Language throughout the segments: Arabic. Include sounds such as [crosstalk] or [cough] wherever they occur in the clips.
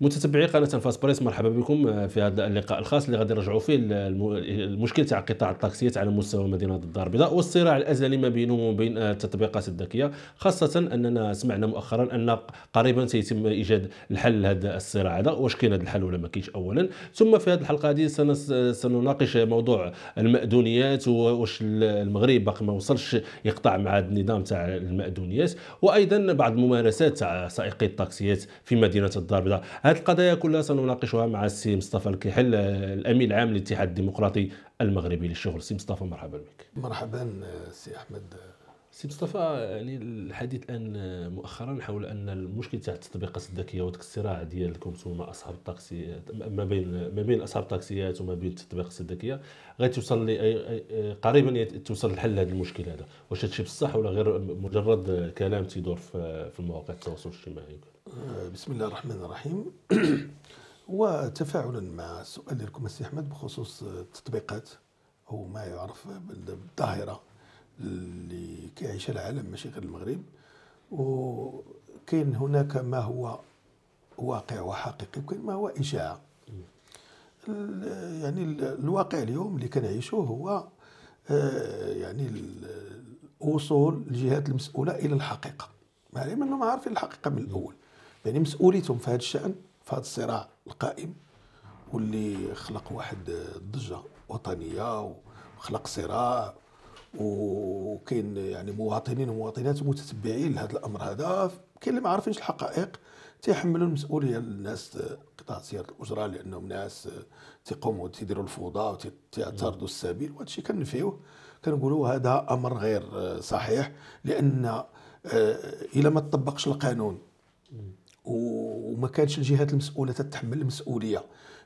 متتبعي قناه فاس بريس مرحبا بكم آه، في هذا اللقاء الخاص اللي غادي نرجعوا فيه المشكل تاع قطاع الطاكسيات على مستوى مدينه الدار البيضاء والصراع الازلي ما بينه وبين آه، التطبيقات الذكيه خاصه اننا سمعنا مؤخرا ان قريبا سيتم ايجاد الحل لهذا الصراع هذا واش كاين هذا الحل ولا ما كاينش اولا ثم في هذه الحلقه هذه سنناقش موضوع المأذونيات واش المغرب باقي ما وصلش يقطع مع هذا النظام تاع المأذونيات وايضا بعض الممارسات تاع سائقي الطاكسيات في مدينه الدار البيضاء هذه القضايا كلها سنناقشها مع السي مصطفى الكحل الامين العام للاتحاد الديمقراطي المغربي للشغل سي مصطفى مرحبا بك مرحبا سي احمد سي مصطفى يعني الحديث الان مؤخرا حول ان المشكل تاع التطبيقات الذكيه الصراع ديالكم ثم اصحاب الطاكسيات ما بين ما بين اصحاب الطاكسيات وما بين التطبيقات الذكيه غتوصل لي قريبا توصل الحل لهذا المشكل هذا واش هادشي بصح ولا غير مجرد كلام تيدور في مواقع التواصل الاجتماعي آه، بسم الله الرحمن الرحيم [clears throat] وتفاعلا مع السؤال ديالكم السي احمد بخصوص التطبيقات او ما يعرف بالظاهره اللي كيعيشها العالم ماشي غير المغرب وكاين هناك ما هو واقع وحقيقي وكاين ما هو اشاعه يعني الواقع اليوم اللي كنعيشوه هو آه، يعني وصول الجهات المسؤوله الى الحقيقه مع العلم انهم عارفين الحقيقه من الاول يعني مسؤوليتهم في هذا الشأن في هذا الصراع القائم واللي خلق واحد الضجة وطنية وخلق صراع وكاين يعني مواطنين ومواطنات متتبعين لهذا الامر هذا كاين اللي ما عارفينش الحقائق تيحملوا المسؤوليه للناس قطاع سياره الاجره لانهم ناس تيقوموا تيديروا الفوضى وتعترضوا السبيل وهذا الشيء كنفيوه كنقولوا هذا امر غير صحيح لان آه، الا ما تطبقش القانون وما كانش الجهات المسؤوله تتحمل المسؤوليه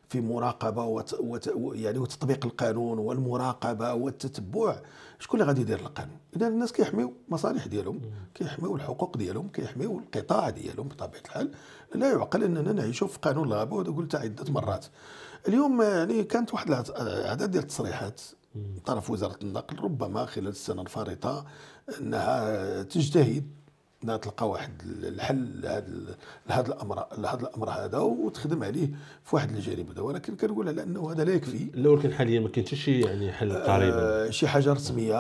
في مراقبه وت... وت... يعني وتطبيق القانون والمراقبه والتتبع شكون اللي غادي يدير القانون اذا الناس كيحميو المصالح ديالهم كيحميو الحقوق ديالهم كيحميو القطاع ديالهم بطبيعه الحال لا يعقل اننا نعيشوا في قانون الغابه وهذا قلت عده مرات اليوم يعني كانت واحد العدد ديال التصريحات من طرف وزاره النقل ربما خلال السنه الفارطه انها تجتهد بدنا تلقى واحد الحل لهذا الامر لهذا الامر هذا وتخدم عليه في واحد الجانب هذا ولكن كنقول على انه هذا لا يكفي لا ولكن حاليا ما كاينش شي يعني حل قريب آه، آه، شي حاجه رسميه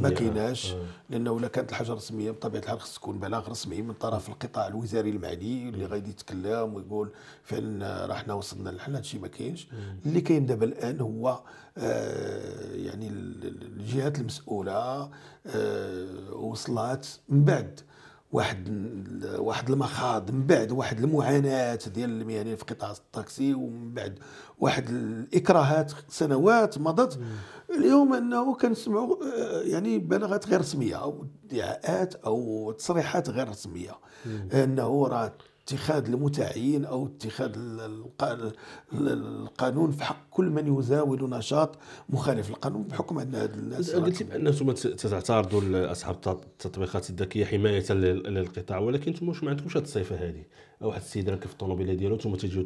ما كايناش آه. لانه الا كانت الحاجه رسميه بطبيعه الحال خص تكون بلاغ رسمي من طرف القطاع الوزاري المعني اللي غادي يتكلم ويقول فعلا راه حنا وصلنا للحل هذا الشيء ما كاينش اللي كاين دابا الان هو يعني الجهات المسؤوله وصلات من بعد واحد واحد المخاض من بعد واحد المعاناه ديال المهنيين في قطاع التاكسي ومن بعد واحد الاكراهات سنوات مضت اليوم انه كنسمعوا آه، يعني بلاغات غير رسميه او ادعاءات او تصريحات غير رسميه انه راه اتخاذ المتعين أو اتخاذ القانون في حق كل من يزاول نشاط مخالف للقانون بحكم أن هذه الناس قلت انتم تعترضوا لاصحاب التطبيقات الذكية حماية للقطاع ولكن انتم واش ما عندكمش هذه الصفه هذه واحد السيد راكب في الطوموبيله ديالو انتم تجيو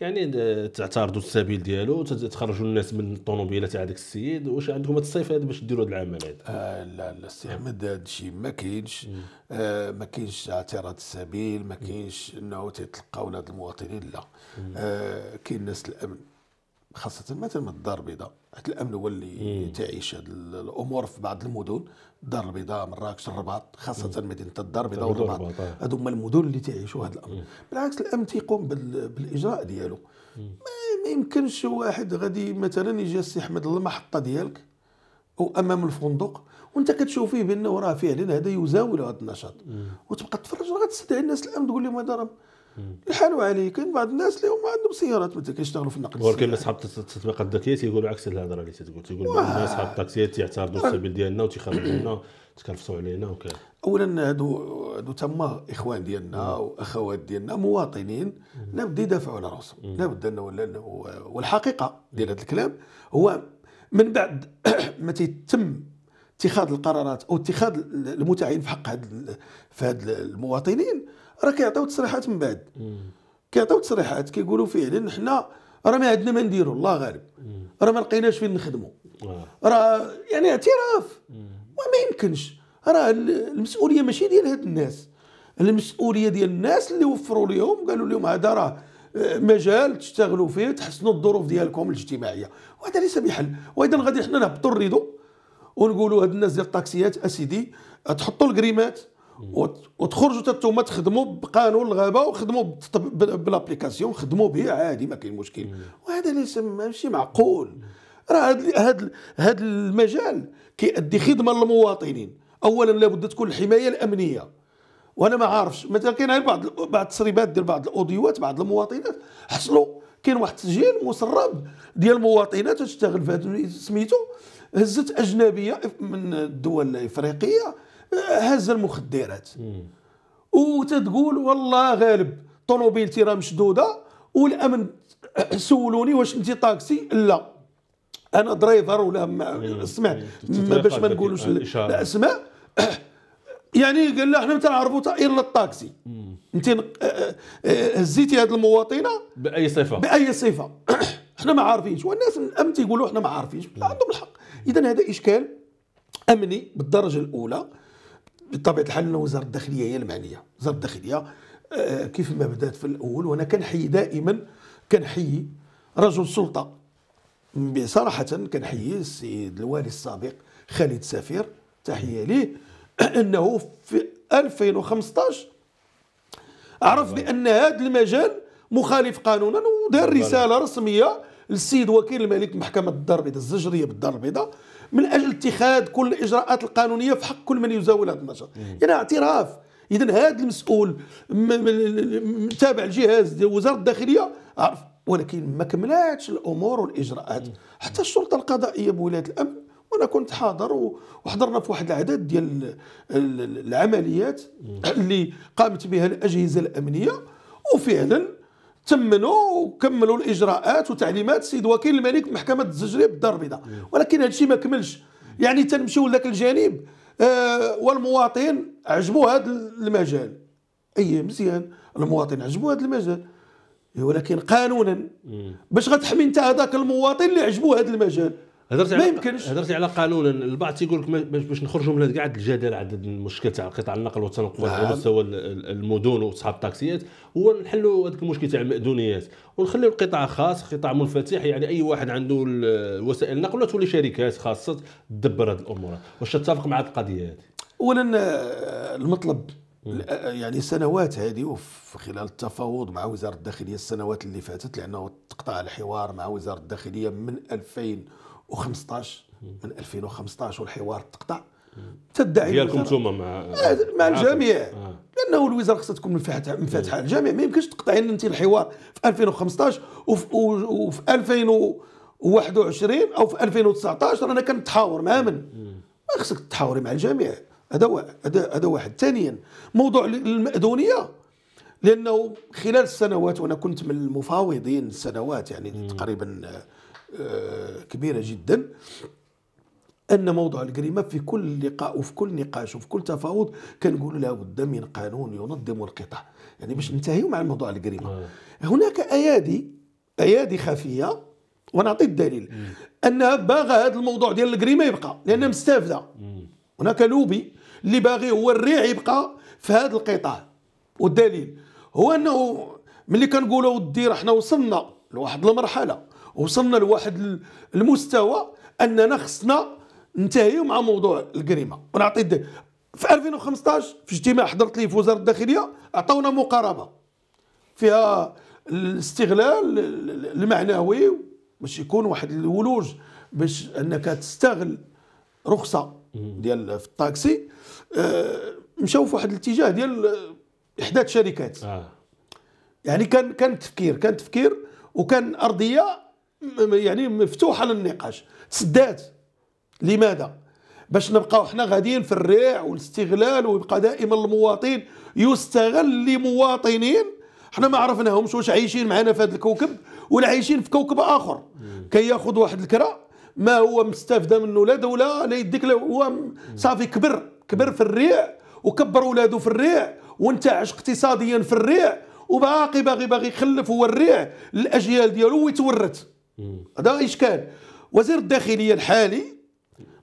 يعني تعترضوا السبيل ديالو تخرجوا الناس من الطوموبيله تاع داك السيد واش عندكم هذا الصيف هذا باش ديروا هذا العمل هذا آه لا لا السي احمد هذا الشيء ما كاينش آه ما كاينش اعتراض السبيل ما كاينش انه تيتلقاونا هاد المواطنين لا آه كاين ناس الامن خاصه مثلا من الدار البيضاء الامن هو اللي تعيش هذه الامور في بعض المدن الدار البيضاء مراكش الرباط خاصه مدينه الدار البيضاء والرباط هذو آه. هما المدن اللي تعيشوا هذا الامر بالعكس الامن تيقوم بالاجراء ديالو ما يمكنش واحد غادي مثلا يجي السي احمد المحطه ديالك او امام الفندق وانت كتشوف فيه بانه راه فعلا هذا يزاول هذا النشاط وتبقى تفرج غتستدعي الناس الامن تقول لهم هذا راه الحال عليه يعني كاين بعض الناس اللي هما عندهم سيارات مثلا كيشتغلوا في النقل ولكن اصحاب التطبيقات الذكيه تيقولوا عكس الهضره اللي تتقول تيقول اصحاب الطاكسيات تيعترضوا السبيل ديالنا لنا تكرفصوا علينا وكذا اولا هادو هادو تما اخوان ديالنا واخوات ديالنا مواطنين لابد يدافعوا على راسهم لابد انه والحقيقه ديال هذا الكلام هو من بعد [clears throat] ما تيتم اتخاذ القرارات او اتخاذ المتعين في حق هاد في هاد المواطنين راه كيعطيو تصريحات من بعد كيعطيو تصريحات كيقولوا فعلا حنا راه ما عندنا ما نديرو الله غالب راه ما لقيناش فين نخدموا آه. راه يعني اعتراف وما يمكنش راه المسؤوليه ماشي ديال هاد الناس المسؤوليه ديال الناس اللي وفروا لهم قالوا لهم هذا راه آه، مجال تشتغلوا فيه تحسنوا الظروف ديالكم الاجتماعيه وهذا ليس بحل واذا غادي حنا نهبطوا الريدو ونقولوا هاد الناس ديال الطاكسيات اسيدي تحطوا الكريمات وتخرجوا حتى تخدموا بقانون الغابه وخدموا بالابليكاسيون خدموا به عادي ما كاين مشكل وهذا ليس ماشي معقول راه هذا هذا المجال كيؤدي خدمه للمواطنين اولا لابد تكون الحمايه الامنيه وانا ما عارفش مثلا كاين بعض بعض التسريبات ديال بعض الاوديوات بعض المواطنات حصلوا كاين واحد التسجيل مسرب ديال المواطنات تشتغل في هذا سميتو هزت اجنبيه من الدول الافريقيه هز المخدرات وتتقول والله غالب طوموبيلتي راه مشدوده والامن سولوني واش انت طاكسي لا انا درايفر ولا ما سمع باش ما نقولوش الاسماء يعني قال لها حنا ما تنعرفوا حتى الا الطاكسي انت أه، أه، أه، هزيتي هذه المواطنه باي صفه باي صفه [clears throat] حنا ما عارفينش والناس من الامن تيقولوا حنا ما عارفينش عندهم الحق اذا هذا اشكال امني بالدرجه الاولى بطبيعه الحال ان وزاره الداخليه هي المعنيه وزاره الداخليه آه، كيف ما بدات في الاول وانا كنحيي دائما كنحيي رجل سلطه بصراحه كنحيي السيد الوالي السابق خالد سفير تحيه ليه [clears throat] انه في 2015 عرف بان هذا المجال مخالف قانونا ودار رساله رسميه للسيد وكيل الملك محكمه الدار البيضاء الزجريه بالدار البيضاء من اجل اتخاذ كل الاجراءات القانونيه في حق كل من يزاول هذا النشاط يعني اعتراف اذا هذا المسؤول تابع الجهاز وزاره الداخليه عرف ولكن ما كملاتش الامور والاجراءات حتى الشرطه القضائيه بولايه الامن وانا كنت حاضر وحضرنا في واحد العدد ديال العمليات اللي قامت بها الاجهزه الامنيه وفعلا تمنوا وكملوا الاجراءات وتعليمات السيد وكيل الملك محكمه الزجريه بالدار البيضاء ولكن هذا الشيء ما كملش يعني تنمشيو لذاك الجانب آه والمواطن عجبوا هذا المجال اي مزيان المواطن عجبوا هذا المجال ولكن قانونا باش غتحمي انت هذاك المواطن اللي عجبوا هذا المجال هضرتي ما يمكنش هضرتي على قانون البعض تيقول لك باش نخرجوا من قاعد كاع الجدل عدد المشكل تاع قطاع النقل والتنقل على نعم. مستوى المدن واصحاب التاكسيات هو نحلوا هذاك المشكل تاع المأذونيات ونخليوا القطاع خاص قطاع منفتح يعني اي واحد عنده وسائل النقل ولا تولي شركات خاصه تدبر هذه الامور واش تتفق مع هذه القضيه هذه اولا آه، المطلب آه، يعني سنوات هذه وفي خلال التفاوض مع وزاره الداخليه السنوات اللي فاتت لانه تقطع الحوار مع وزاره الداخليه من 2000 2015 من 2015 والحوار تقطع تدعي ديالكم نتوما آه، مع مع الجميع آه. لانه الوزاره خصها تكون منفتحه منفتحه على الجميع ما يمكنش تقطعي انت الحوار في 2015 وفي, وفي 2021 او في 2019 رانا كنتحاور مع من ما خصك تحاوري مع الجميع هذا هذا واحد ثانيا موضوع المأذونيه لانه خلال السنوات وانا كنت من المفاوضين سنوات يعني تقريبا آه، كبيرة جدا أن موضوع الجريمة في كل لقاء وفي كل نقاش وفي كل تفاوض كنقول لا بد من قانون ينظم القطاع يعني باش ننتهيوا مع موضوع الجريمة نعم. هناك أيادي أيادي خفية ونعطي الدليل أنها باغا هذا الموضوع ديال الجريمة يبقى لأنها مستافدة هناك لوبي اللي باغي هو الريع يبقى في هذا القطاع والدليل هو أنه ملي كنقولوا ودي احنا وصلنا لواحد المرحلة وصلنا لواحد المستوى اننا خصنا ننتهيو مع موضوع الجريمه ونعطي في 2015 في اجتماع حضرت ليه في وزاره الداخليه اعطونا مقاربه فيها الاستغلال المعنوي باش يكون واحد الولوج باش انك تستغل رخصه ديال في الطاكسي آه، مشاو في واحد الاتجاه ديال احداث شركات آه. يعني كان كان تفكير كان تفكير وكان ارضيه يعني مفتوحه للنقاش سدات لماذا باش نبقاو حنا غاديين في الريع والاستغلال ويبقى دائما المواطن يستغل لمواطنين حنا ما عرفناهمش واش عايشين معنا في هذا الكوكب ولا عايشين في كوكب اخر كي ياخذ واحد الكره ما هو مستافده منه لا دوله لا يديك هو صافي كبر كبر في الريع وكبر ولاده في الريع وانتعش اقتصاديا في الريع وباقي باغي باغي يخلف هو الريع للاجيال ديالو ويتورث هذا اشكال وزير الداخليه الحالي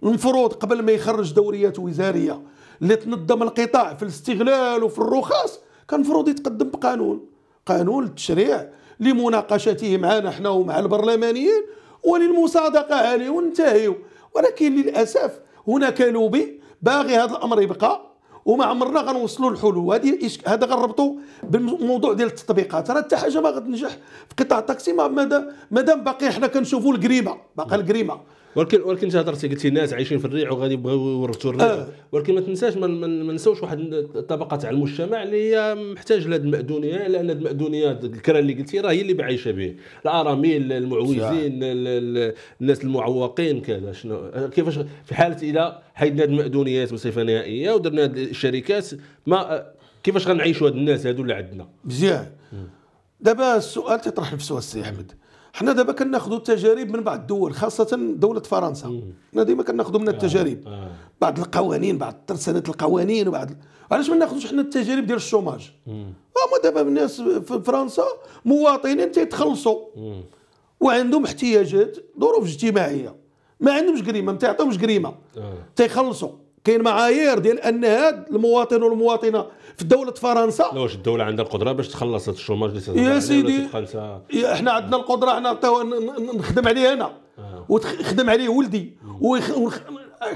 المفروض قبل ما يخرج دوريات وزاريه اللي تنظم القطاع في الاستغلال وفي الرخص كان المفروض يتقدم بقانون قانون التشريع لمناقشته معنا حنا ومع البرلمانيين وللمصادقه عليه وننتهيو ولكن للاسف هناك لوبي باغي هذا الامر يبقى وما عمرنا غنوصلوا للحلول هذه هذا غنربطوا بالموضوع ديال التطبيقات راه حتى حاجه ما غتنجح في قطاع التاكسي ما مادام باقي حنا كنشوفوا القريمه باقا نعم. القريمه ولكن ولكن انت هضرتي قلتي ناس عايشين في الريع وغادي يبغيو يورثوا الريع آه. ولكن ما تنساش ما نساوش واحد الطبقه تاع المجتمع اللي هي محتاج لهاد المأدونيه لان هاد المأدونيه الكره اللي قلتي راه هي اللي عايشه به الاراميل المعوزين الناس المعوقين كذا شنو كيفاش في حاله اذا حيدنا هاد المأدونيات بصفه نهائيه ودرنا هذه الشركات ما كيفاش غنعيشوا هاد الناس هادو اللي عندنا مزيان دابا السؤال تيطرح نفسه السي احمد حنا دابا كناخذوا التجارب من بعض الدول خاصه دوله فرنسا حنا ديما كناخذوا منها آه، التجارب آه. بعض القوانين بعض ترسانات القوانين وبعض علاش ما ناخذوش حنا التجارب ديال الشوماج آه، هما دابا الناس في فرنسا مواطنين تيتخلصوا وعندهم احتياجات ظروف اجتماعيه ما عندهمش جريمه ما تعطيهمش جريمه تيخلصوا كاين معايير ديال ان هذا المواطن والمواطنه في دوله فرنسا واش الدوله عندها القدره باش تخلص هذا الشوماج يا سيدي احنا عندنا القدره احنا نخدم عليه انا آه. وخدم عليه ولدي وكاين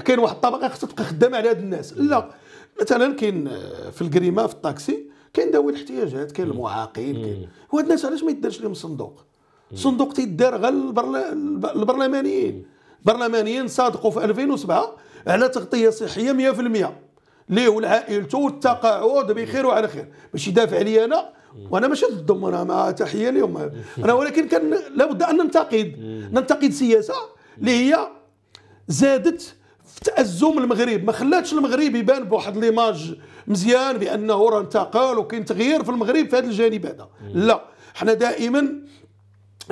كاين واحد الطبقه خاصها تبقى خدامه على هاد الناس لا مثلا كاين آه، في الكريمه في الطاكسي كاين ذوي الاحتياجات كاين المعاقين كاين وهاد الناس علاش ما يدارش لهم صندوق صندوق تيدار غير البرلمانيين برلمانيين صادقوا في 2007 على تغطيه صحيه 100% ليه ولعائلته والتقاعد بخير وعلى خير باش يدافع عليا انا وانا ماشي ضدهم انا مع تحيه لهم انا ولكن كان لابد ان ننتقد ننتقد سياسه اللي هي زادت في تازم المغرب ما خلاتش المغرب يبان بواحد ليماج مزيان بانه راه انتقل وكاين تغيير في المغرب في هذا الجانب هذا لا حنا دائما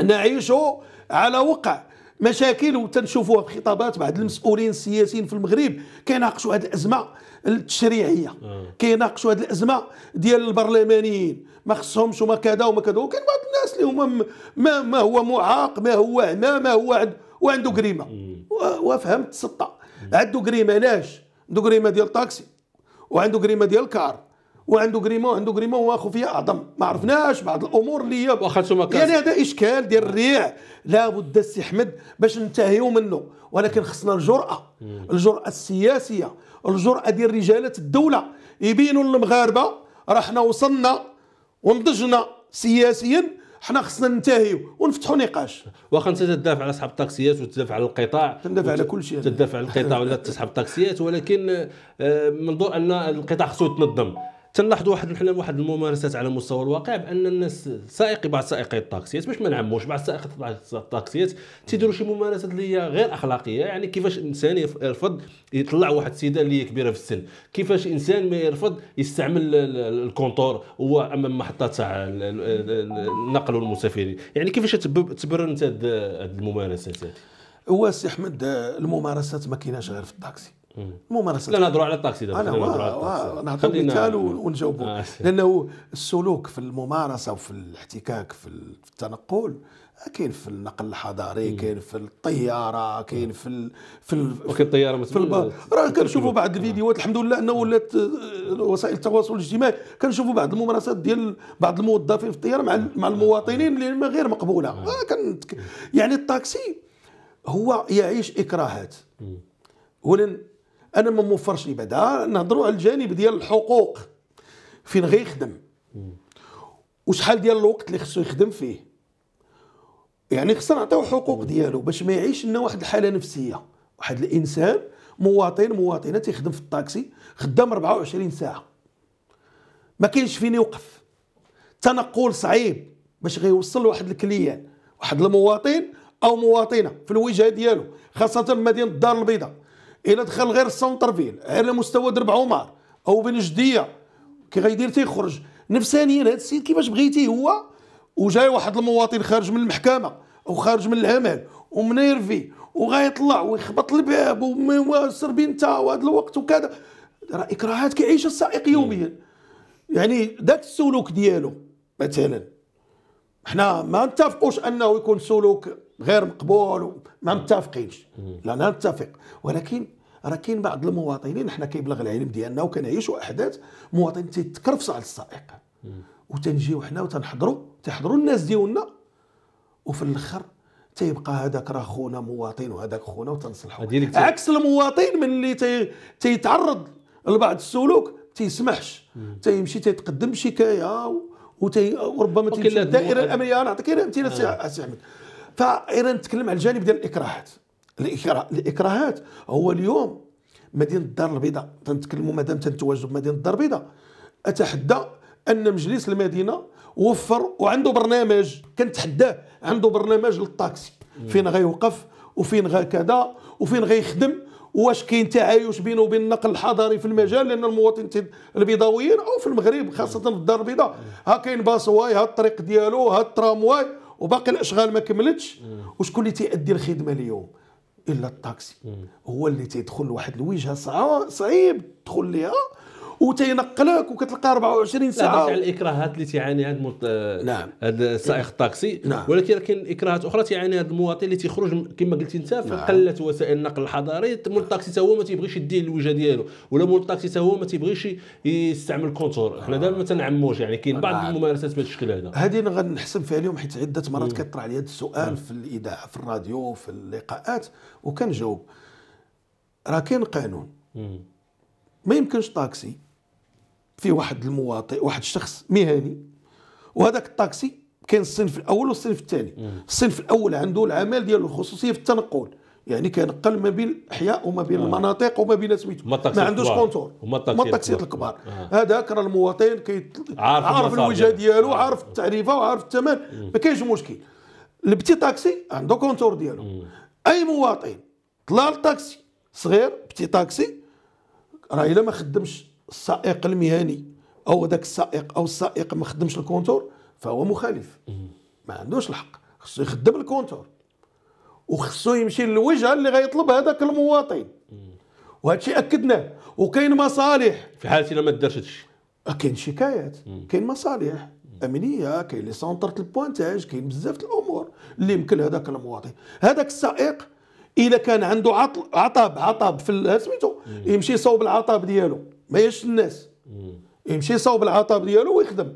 نعيشوا على وقع مشاكل وتنشوفوها في خطابات بعض المسؤولين السياسيين في المغرب كيناقشوا هذه الازمه التشريعيه آه. كيناقشوا هذه الازمه ديال البرلمانيين ما خصهمش وما كذا وما كذا وكاين بعض الناس اللي هما ما, ما هو معاق ما هو هنا ما هو عند وعنده كريمه وفهمت السلطه عنده كريمه علاش عنده كريمه ديال الطاكسي وعنده كريمه ديال الكار وعنده جريمون عنده جريمون واخو فيها اعظم ما عرفناش بعض الامور اللي هي يعني هذا اشكال ديال الريع لابد السي احمد باش ننتهيو منه ولكن خصنا الجراه الجراه السياسيه الجراه ديال رجالات الدوله يبينوا للمغاربه راه حنا وصلنا ونضجنا سياسيا حنا خصنا ننتهيو ونفتحوا نقاش واخا انت تدافع على اصحاب الطاكسيات وتدافع على القطاع تدافع على كل شيء تدافع على القطاع ولا تسحب الطاكسيات ولكن آه، منظور ان القطاع خصو يتنظم تنلاحظوا واحد حنا واحد الممارسات على مستوى الواقع بان الناس سائقي بعض سائقي الطاكسيات باش ما نعموش بعض سائقي الطاكسيات تيديروا شي ممارسات اللي هي غير اخلاقيه يعني كيفاش انسان يرفض يطلع واحد السيده اللي هي كبيره في السن كيفاش انسان ما يرفض يستعمل الكونتور هو امام محطه تاع النقل والمسافرين يعني كيفاش تبرر انت هذه الممارسات هذه هو سي احمد الممارسات ما كايناش غير في الطاكسي ممارسه لا نهضروا على الطاكسي دابا انا نهضروا مثال ونجاوبوا لانه السلوك في الممارسه وفي الاحتكاك في التنقل كاين في النقل الحضاري كاين في الطياره كاين في الـ في الـ ولكن الطياره مثلا راه كنشوفوا بعض الفيديوهات الحمد لله انه ولات آه، وسائل التواصل الاجتماعي كنشوفوا بعض الممارسات ديال بعض الموظفين في الطياره مع مع المواطنين اللي غير مقبوله آه، يعني الطاكسي هو يعيش اكراهات اولا انا ما موفرش لي بعدا نهضروا على الجانب ديال الحقوق فين غيخدم وشحال ديال الوقت اللي خصو يخدم فيه يعني خصنا نعطيو حقوق ديالو باش ما يعيش لنا واحد الحاله نفسيه واحد الانسان مواطن مواطنه تيخدم في الطاكسي خدام 24 ساعه ما كاينش فين يوقف تنقل صعيب باش غيوصل لواحد الكليان واحد المواطن او مواطنه في الوجهه ديالو خاصه مدينه الدار البيضاء الا دخل غير سونترفيل على مستوى درب عمر او بن جديه كي غيدير تيخرج نفسانيا هذا السيد كيفاش بغيتي هو وجاي واحد المواطن خارج من المحكمه او خارج من العمل ومنيرفي وغيطلع ويخبط الباب وسربين انت وهذا الوقت وكذا راه اكراهات كيعيشها السائق يوميا يعني ذاك السلوك ديالو مثلا حنا ما نتفقوش انه يكون سلوك غير مقبول ما متفقينش لا نتفق ولكن راه كاين بعض المواطنين حنا كيبلغ العلم ديالنا وكنعيشوا احداث مواطن تيتكرفص على السائق وتنجيو حنا وتنحضروا تحضروا الناس ديالنا وفي الاخر تيبقى هذاك راه خونا مواطن وهذاك خونا وتنصلحوا عكس المواطن من اللي تي... تيتعرض لبعض السلوك تيسمحش تيمشي تيتقدم شكايه و... وتي وربما تيمشي الدائره الامنيه نعطيك امثله آه. سي احمد فايضا نتكلم على الجانب ديال الاكراهات الاكراهات هو اليوم مدينه الدار البيضاء تنتكلموا مادام تنتواجدوا بمدينه الدار البيضاء اتحدى ان مجلس المدينه وفر وعنده برنامج كنتحداه عنده برنامج للطاكسي فين غيوقف وفين غكذا وفين غيخدم واش كاين تعايش بينه وبين النقل الحضري في المجال لان المواطن البيضاويين او في المغرب خاصه في الدار البيضاء ها كاين باصواي ها الطريق ديالو ها الترامواي وباقي الاشغال ما كملتش وشكون اللي تيأدي الخدمه اليوم الا الطاكسي هو اللي تيدخل لواحد الوجهه صعيب تدخل ليها وتينقلك وكتلقى 24 ساعه لا على الاكراهات اللي هذا المت... نعم هذا سائق الطاكسي نعم. ولكن كاين اكراهات اخرى هذا المواطن اللي تيخرج كما قلتي انت في نعم. قله وسائل النقل الحضاري مول الطاكسي تا هو ما تيبغيش يدي الوجه ديالو ولا مول الطاكسي تا هو ما تيبغيش يستعمل الكونتور حنا دابا ما تنعموش يعني كاين بعض نعم. الممارسات بهذا الشكل هذا هذه غنحسب فيها اليوم حيت عده مرات كطرح علي هذا السؤال في الاذاعه في الراديو في اللقاءات وكنجاوب راه كاين قانون ما يمكنش طاكسي في واحد المواطن واحد الشخص مهني وهذاك الطاكسي كان الصنف الاول والصنف الثاني الصنف الاول عنده العمل ديالو الخصوصيه في التنقل يعني كينقل ما بين الاحياء وما بين آه. المناطق وما بين سميتو ما عندوش كونتور هما الطاكسيات الكبار آه. هذاك آه. راه المواطن كي عارف, عارف الوجهه ديالو آه. عارف التعريفه وعارف الثمن ما كاينش مشكل البتي طاكسي عنده كونتور ديالو مم. اي مواطن طلع للطاكسي صغير بتي طاكسي راه الا ما خدمش السائق المهني او ذاك السائق او السائق ما خدمش الكونتور فهو مخالف ما عندوش الحق خصو يخدم الكونتور وخصو يمشي للوجهه اللي غيطلب هذاك المواطن وهذا الشيء اكدناه وكاين مصالح في حاله الا ما دارش هذا الشيء آه، كاين شكايات كاين مصالح امنيه كاين لي سونتر البوانتاج كاين بزاف الامور اللي يمكن هذاك المواطن هذاك السائق اذا كان عنده عطل عطب عطب في سميتو يمشي يصوب العطب ديالو ما ياش الناس يمشي يصاوب العطب ديالو ويخدم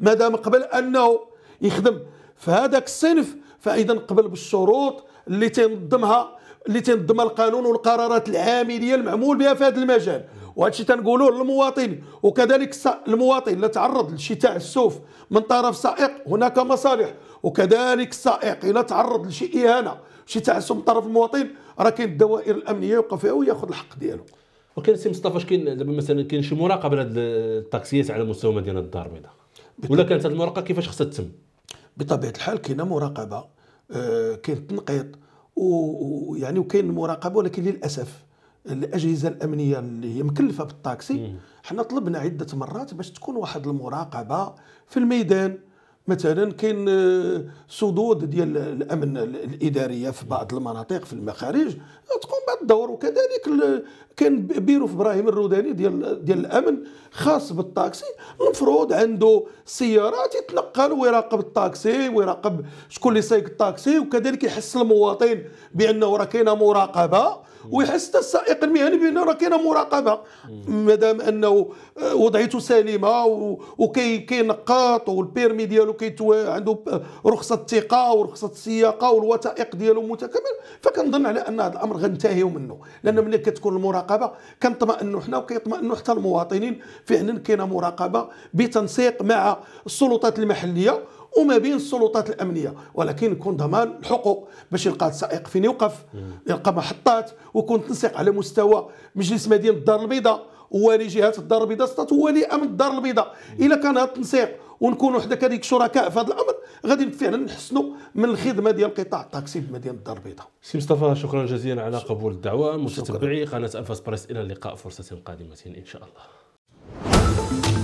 ما دام قبل انه يخدم في هذاك الصنف فاذا قبل بالشروط اللي تنظمها اللي تنظمها القانون والقرارات العامليه المعمول بها في هذا المجال وهذا الشيء تنقولوه للمواطن وكذلك المواطن اللي تعرض لشي تعسف من طرف سائق هناك مصالح وكذلك السائق الا تعرض لشي اهانه شي تعسف من طرف المواطن راه كاين الدوائر الامنيه يوقف فيها وياخذ الحق ديالو ولكن سي مصطفى اش كاين دابا مثلا كاين شي مراقبه لهاد الطاكسيات على مستوى مدينه الدار البيضاء ولا كانت هاد المراقبه كيفاش خصها تتم بطبيعه الحال كاينه مراقبه آه، كاين تنقيط ويعني وكاين مراقبه ولكن للاسف الاجهزه الامنيه اللي هي مكلفه بالطاكسي حنا طلبنا عده مرات باش تكون واحد المراقبه في الميدان مثلا كاين آه، صدود ديال الامن الاداريه في بعض المناطق في المخارج تقوم بهذا الدور وكذلك كان بيرو في ابراهيم الروداني ديال ديال الامن خاص بالطاكسي المفروض عنده سيارات يتنقل ويراقب الطاكسي ويراقب شكون اللي سايق الطاكسي وكذلك يحس المواطن بانه راه كاينه مراقبه ويحس حتى السائق المهني بان راه كاينه مراقبه مادام انه آه، وضعيته سليمه وكينقط والبيرمي ديالو كيتوا عنده رخصه الثقه ورخصه السياقه والوثائق ديالو متكامل فكنظن على ان هذا الامر غنتهيو منه لان ملي كتكون المراقبه كنطمئنوا حنا وكيطمئنوا حتى المواطنين فعلا كاينه مراقبه بتنسيق مع السلطات المحليه وما بين السلطات الامنيه ولكن يكون ضمان الحقوق باش يلقى السائق فين يوقف يلقى محطات ويكون تنسيق على مستوى مجلس مدينه الدار البيضاء ولي جهات الدار البيضاء ولي امن الدار البيضاء الا كان هذا التنسيق ونكونوا حدا كذلك شركاء في هذا الامر غادي فعلا نحسنوا من الخدمه ديال قطاع التاكسي مدينه الدار البيضاء. سي مصطفى شكرا جزيلا على قبول الدعوه متتبعي قناه انفاس بريس الى اللقاء فرصه قادمه ان شاء الله.